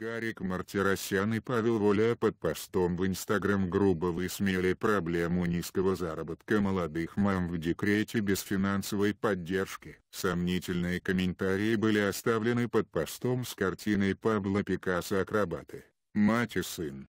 Гарик Мартиросян и Павел Воля под постом в Инстаграм грубо высмеяли проблему низкого заработка молодых мам в декрете без финансовой поддержки. Сомнительные комментарии были оставлены под постом с картиной Пабло Пикассо «Акробаты». Мать и сын,